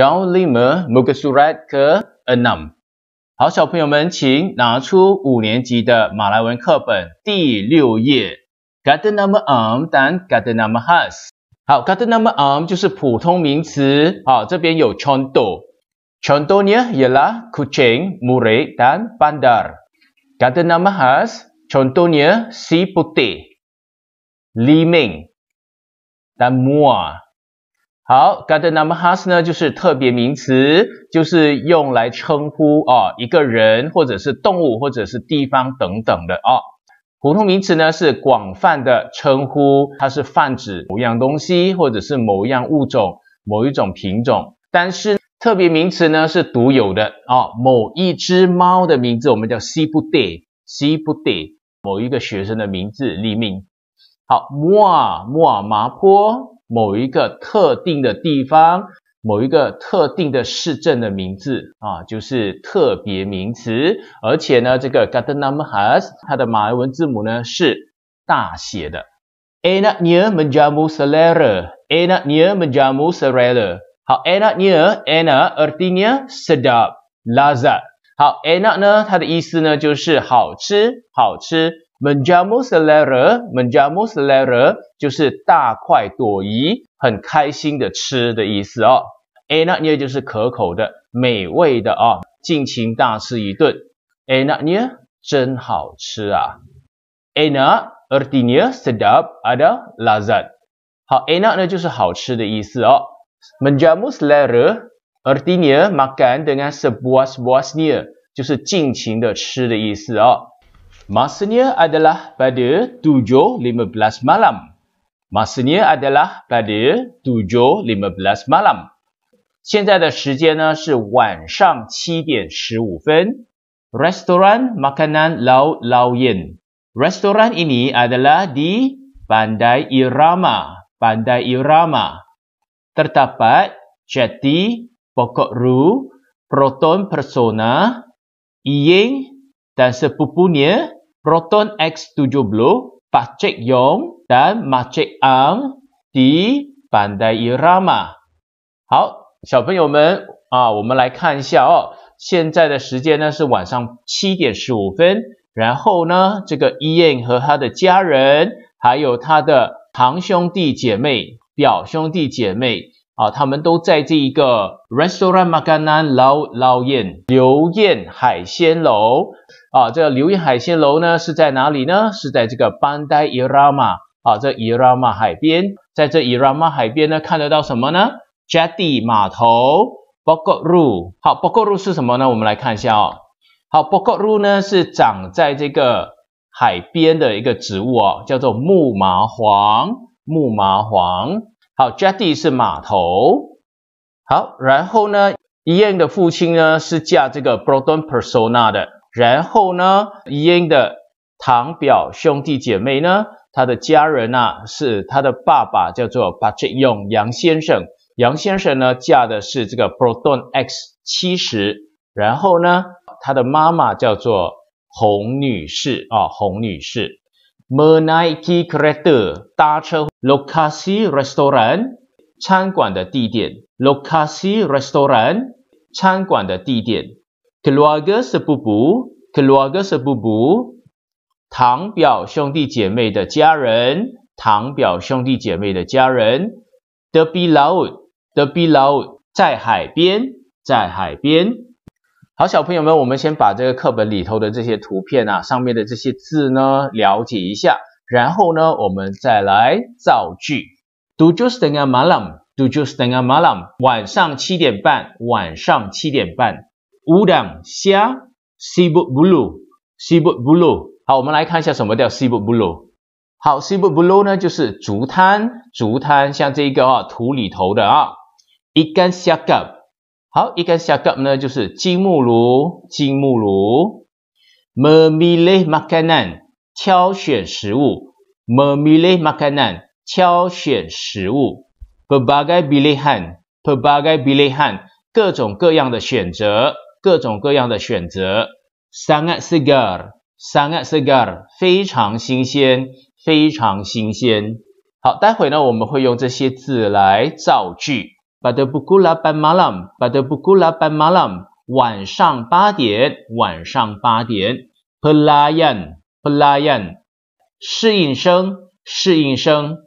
John 5, muka surat ke 6. 好，小朋友们，请拿出五年级的马来文课本第六页。Got the number arm, then got the number has。好，got the number arm 就是普通名词。好，这边有 chondo。Chondonya ialah kucing, murai dan bandar. Got the number has chondonya si putih, liming dan muah. 好，gada namahas 呢，就是特别名词，就是用来称呼啊一个人或者是动物或者是地方等等的啊。普通名词呢是广泛的称呼，它是泛指某样东西或者是某一样物种某一种品种。但是特别名词呢是独有的啊，某一只猫的名字我们叫 si buday，si buday，某一个学生的名字立命。好，moa moa 某一个特定的地方，某一个特定的市镇的名字啊，就是特别名词。而且呢，这个 Gatenamahas 它的马来文字母呢是大写的。e n a n y a menjamu selera，e n a n y a menjamu selera。好 e n a n y a Ena，a r d i n y a sedap，lazat。好 e n a 呢，它的意思呢就是好吃，好吃。m e n j a m u s l e l e r a m e n j a m u s l e l e r a 就是大快朵颐、很开心的吃的意思哦。Enak n y a 就是可口的、美味的哦，尽情大吃一顿。Enak n y a 真好吃啊。Enak, artinya sedap ada lazat。好，enak 呢就是好吃的意思哦。m e n j a m u s l e l e r artinya makan dengan s e b u a s boas n y a 就是尽情的吃的意思哦。Masanya adalah pada 7.15 malam. Masanya adalah pada 7.15 malam. 现在的时间呢是晚上七点十五分。Restaurant makanan lau lauyan. Restaurant ini adalah di Bandai Irama. Bandai Irama. Terdapat jeti, pokok ru, proton persona, iing, dan sepupunya Proton X7 Blue, Pak c e k Yong dan Mak c e k Ang di Pandai Irama。好，小朋友们啊，我们来看一下哦。现在的时间呢是晚上七点十五分。然后呢，这个 Ian 和他的家人，还有他的堂兄弟姐妹、表兄弟姐妹啊，他们都在这一个 Restaurant Makanan Lau Lau Yan 刘燕海鲜楼。啊，这个留意海鲜楼呢是在哪里呢？是在这个 b a n d a Irama 啊，这 i r a a 海边，在这 i r a 海边呢看得到什么呢？Jetty 码头，Bogoru。好，Bogoru 是什么呢？我们来看一下哦。好，Bogoru 呢是长在这个海边的一个植物哦，叫做木麻黄。木麻黄。好，Jetty 是码头。好，然后呢，伊恩的父亲呢是嫁这个 Broton Persona 的。然后呢 i n 的堂表兄弟姐妹呢，他的家人啊，是他的爸爸叫做 Patrick 杨先生，杨先生呢嫁的是这个 p r o d o n X 七十，然后呢，他的妈妈叫做洪女士啊，洪女士。Meraki Kreta 搭车 Locasi Restaurant 餐馆的地点，Locasi Restaurant 餐馆的地点。Kloaga se bubu, Kloaga se bubu。堂表兄弟姐妹的家人，堂表兄弟姐妹的家人。The be laut, the be laut。在海边，在海边。好，小朋友们，我们先把这个课本里头的这些图片啊，上面的这些字呢，了解一下。然后呢，我们再来造句。Do you stand a malam? Do you stand a malam? 晚上七点半，晚上七点半。udang, xia, sibuk bulu, sibuk bulu. 好，我们来看一下什么叫 kan sibuk bulu。好，sibuk bulu 呢就是竹炭，竹炭像这个啊、哦、土里头的啊、哦。ikan s i a g a p 好，ikan s i a g a p 呢就是金木炉，金木炉。memilih makanan 挑选食物，memilih makanan 挑选食物。berbagai pilihan berbagai pilihan 各种各样的选择。各种各样的选择，三叶 cigars，三叶 c i g a r 非常新鲜，非常新鲜。好，待会呢，我们会用这些字来造句。巴德布古拉班马浪，巴德布古拉班马浪，晚上八点，晚上八点。p e l a y a n p e l a y a n 适应生，适应生。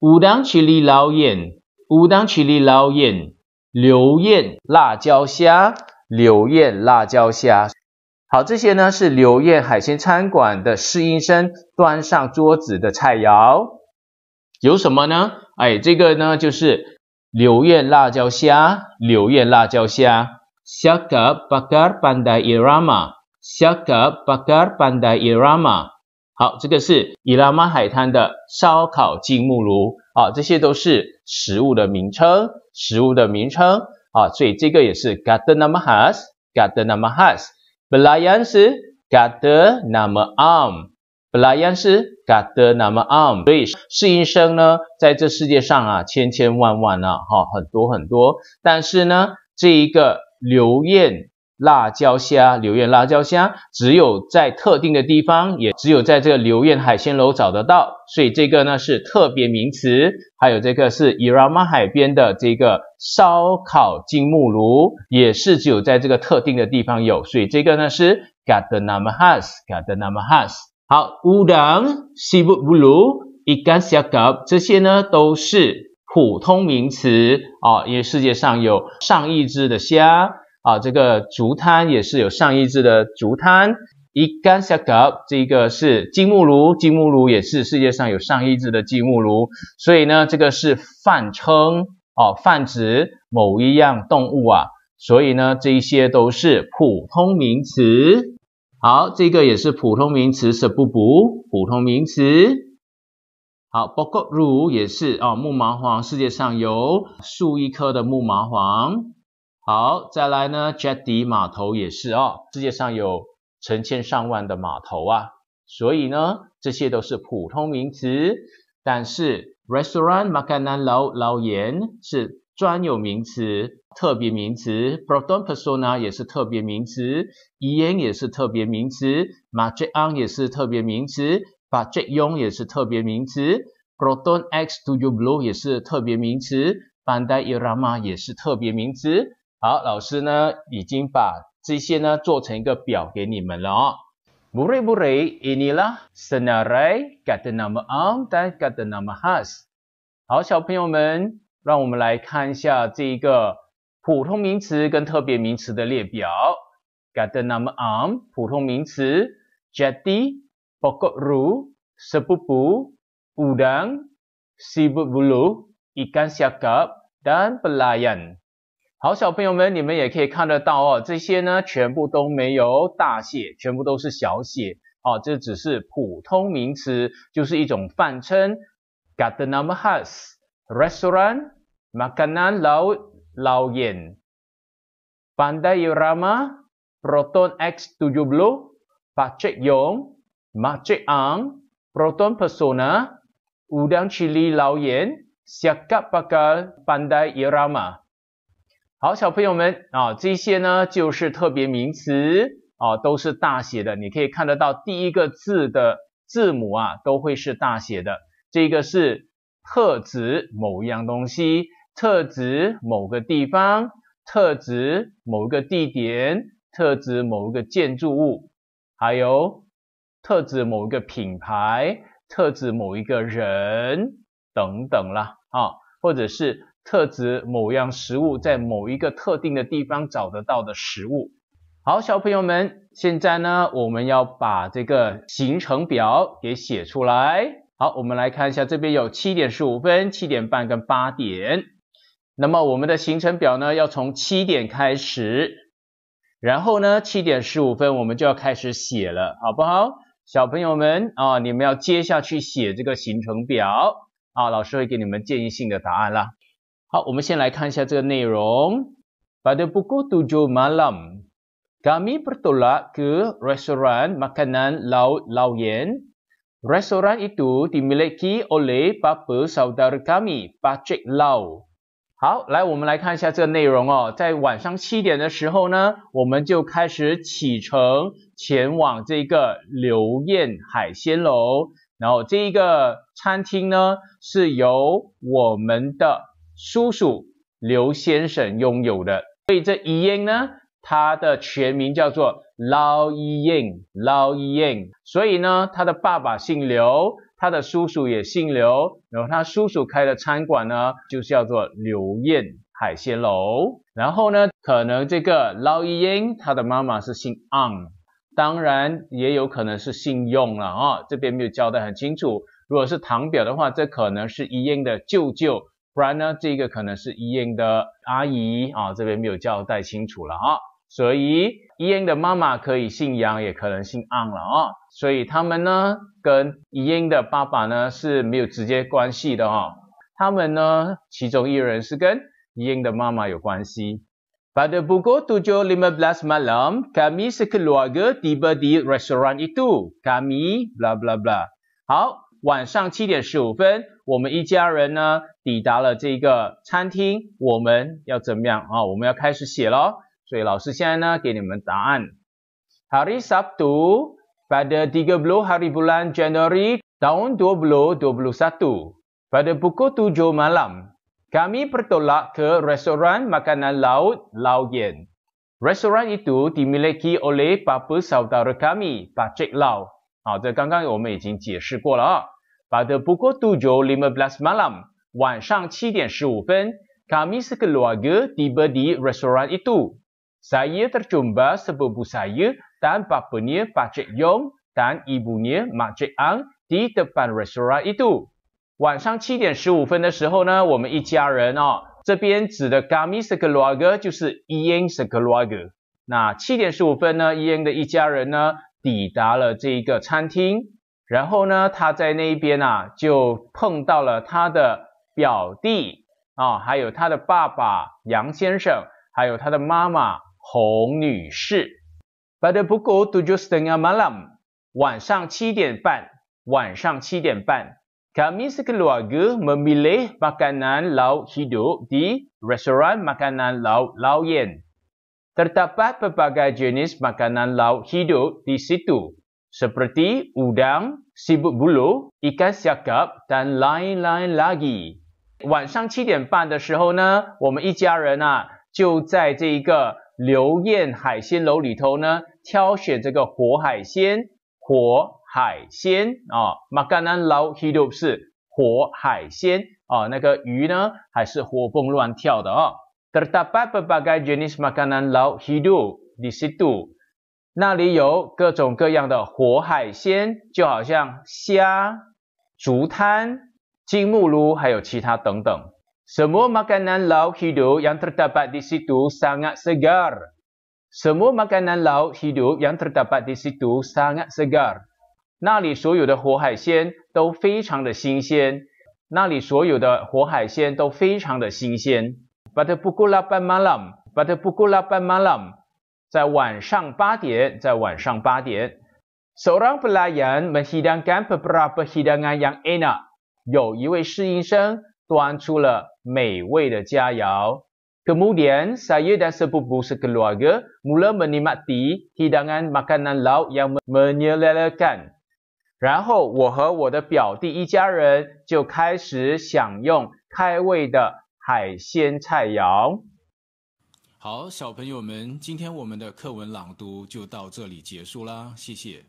五档曲里老宴，五档曲里老宴。榴宴，辣椒虾。柳叶辣椒虾，好，这些呢是柳叶海鲜餐馆的侍应生端上桌子的菜肴，有什么呢？哎，这个呢就是柳叶辣椒虾，柳叶辣椒虾，好，这个是伊拉玛海滩的烧烤金木炉，啊，这些都是食物的名称，食物的名称。啊，所以这个也是 Gatana Mahas，Gatana Mahas，本来样是 Gatana m a a m 本来样 Gatana m a m 所以是音声呢，在这世界上啊，千千万万呢，哈，很多很多。但是呢，这一个刘燕。辣椒虾，榴园辣椒虾，只有在特定的地方，也只有在这个榴园海鲜楼找得到，所以这个呢是特别名词。还有这个是伊拉玛海边的这个烧烤金木炉，也是只有在这个特定的地方有，所以这个呢是 g a a n m 嘎得那么哈斯，嘎得那么 a s 好，乌当西布布鲁一竿虾膏，这些呢都是普通名词啊，因为世界上有上亿只的虾。啊，这个竹炭也是有上亿只的竹炭。一干沙格，这个是金木炉，金木炉也是世界上有上亿只的金木炉，所以呢，这个是泛称哦，泛指某一样动物啊，所以呢，这一些都是普通名词。好，这个也是普通名词是不不普通名词。好，包括如也是啊，木麻黄，世界上有数亿棵的木麻黄。好，再来呢 j e t D y 码头也是哦。世界上有成千上万的码头啊，所以呢，这些都是普通名词。但是 restaurant、makanan、lau、lauyan 是专有名词、特别名词。p r o n d o n a 也是特别名词。e n 也是特别名词。m a j t a n g 也是特别名词。b a j t y o n g 也是特别名词。p r o n d o n x t y o u blue 也是特别名词。banda irama 也是特别名词。好，老师呢已经把这些呢做成一个表给你们了哦。不累不累，印尼啦。Senarai, get the number one dan get the number two。好，小朋友们，让我们来看一下这一个普通名词跟特别名词的列表。Get the number o n 普通名词，jati, pokok, rupa, sebulu, udang, sibulbulu, ikan siakap dan pelayan。好，小朋友们，你们也可以看得到哦。这些呢，全部都没有大写，全部都是小写。哦，这只是普通名词，就是一种泛称。g a d a n a m a house restaurant, makana n l a u l a u y a n pandai irama proton X tujuh b l u s pacik Yong, macik Ang, proton persona udang c i l i l a u y a n siakap bakal pandai irama. 好，小朋友们啊，这些呢就是特别名词啊，都是大写的。你可以看得到第一个字的字母啊，都会是大写的。这个是特指某一样东西，特指某个地方，特指某一个地点，特指某一个建筑物，还有特指某一个品牌，特指某一个人等等啦啊，或者是。特指某样食物在某一个特定的地方找得到的食物。好，小朋友们，现在呢，我们要把这个行程表给写出来。好，我们来看一下，这边有七点十五分、七点半跟八点。那么我们的行程表呢，要从七点开始，然后呢，七点十五分我们就要开始写了，好不好？小朋友们啊，你们要接下去写这个行程表啊，老师会给你们建议性的答案啦。好，我们先来看一下这个内容。Pada pukul tujuh malam, kami bertolak ke restoran makanan laut lauyan. Restoran itu dimiliki oleh bapa saudara kami, Patrick Lau. 好，来我们来看一下这个内容哦，在晚上七点的时候呢，我们就开始启程前往这个刘燕海鲜楼。然后这一个餐厅呢，是由我们的。叔叔刘先生拥有的，所以这一英呢，他的全名叫做 l a 英，y i 英。l i 所以呢，他的爸爸姓刘，他的叔叔也姓刘，然后他叔叔开的餐馆呢，就叫做刘燕海鲜楼。然后呢，可能这个 l a 英，i 他的妈妈是姓 o n g 当然也有可能是姓用了啊，这边没有交代很清楚。如果是堂表的话，这可能是一英的舅舅。不然呢，这个可能是伊恩的阿姨啊，这边没有交代清楚了啊，所以伊恩的妈妈可以姓杨，也可能姓安了啊，所以他们呢，跟伊恩的爸爸呢是没有直接关系的啊。他们呢，其中一人是跟伊恩的妈妈有关系。pada pukul tujuh lima belas malam kami sekeluarga tiba di restoran itu kami bla bla bla 好，晚上七点十五分。我们一家人呢抵达了这个餐厅，我们要怎么样啊？我们要开始写咯。所以老师现在呢给你们答案。Hari Sabtu pada tiga puluh hari bulan Januari tahun dua puluh dua puluh satu pada pukul tujuh malam kami bertolak ke restoran makanan laut Lau Yen. Restoran itu dimiliki oleh bapa saudara kami, Pak Cik Lau. 好，这刚刚我们已经解释过了啊。Ah, pada pukul 7.15 malam, wansang 7.15, kami sekeluarga tiba di restoran itu. Saya tercumba sepupu saya dan bapanya Pak Cik Yong dan ibunya Mak Cik Ang di depan restoran itu. 晚上七点十五分的时候呢，我们一家人哦，这边指的 “gami s e k l u a g 就是 “ien s e k l u a g 那七点十五分呢，ien 的一家人呢，抵达了这一个餐厅。然后呢，他在那边啊，就碰到了他的表弟啊，还有他的爸爸杨先生，还有他的妈妈洪女士。Pada pukul tujuh setengah malam，晚上七点半，晚上七点半，Kami sekeluarga memilih makanan lauk hidup di restoran makanan lau l a o yan. Terdapat berbagai jenis makanan lauk hidup di situ. seperti udang, sibuk bulu, ikan siakap dan lain-lain lagi. 晚上七点半的时候呢，我们一家人啊就在这一个刘燕海鲜楼里头呢挑选这个活海鲜，活海鲜啊，makanan l a u h i d u 是活海鲜啊、哦，那个鱼呢还是活蹦乱跳的啊、哦。terdapat berbagai jenis makanan l a u h i d u di situ。那里有各种各样的火海鲜，就好像虾、竹滩、金木炉，还有其他等等。semua makanan lauk hidup yang terdapat di situ sangat segar semua makanan lauk hidup yang terdapat di situ sangat segar 那里所有的火海鲜都非常的新鲜，那里所有的火海鲜都非常的新鲜。pada pukul 8 malam pada pukul 8 malam 在晚上八点，在晚上八点，seorang p e l a y a n menghidangkan beberapa hidangan yang enak，有一位侍应生端出了美味的佳肴。Kemudian saya dan s e p u t u s keluarga mula menikmati hidangan makanan laut yang menyerlahkan l。然后我和我的表弟一家人就开始享用开胃的海鲜菜肴。好，小朋友们，今天我们的课文朗读就到这里结束啦，谢谢。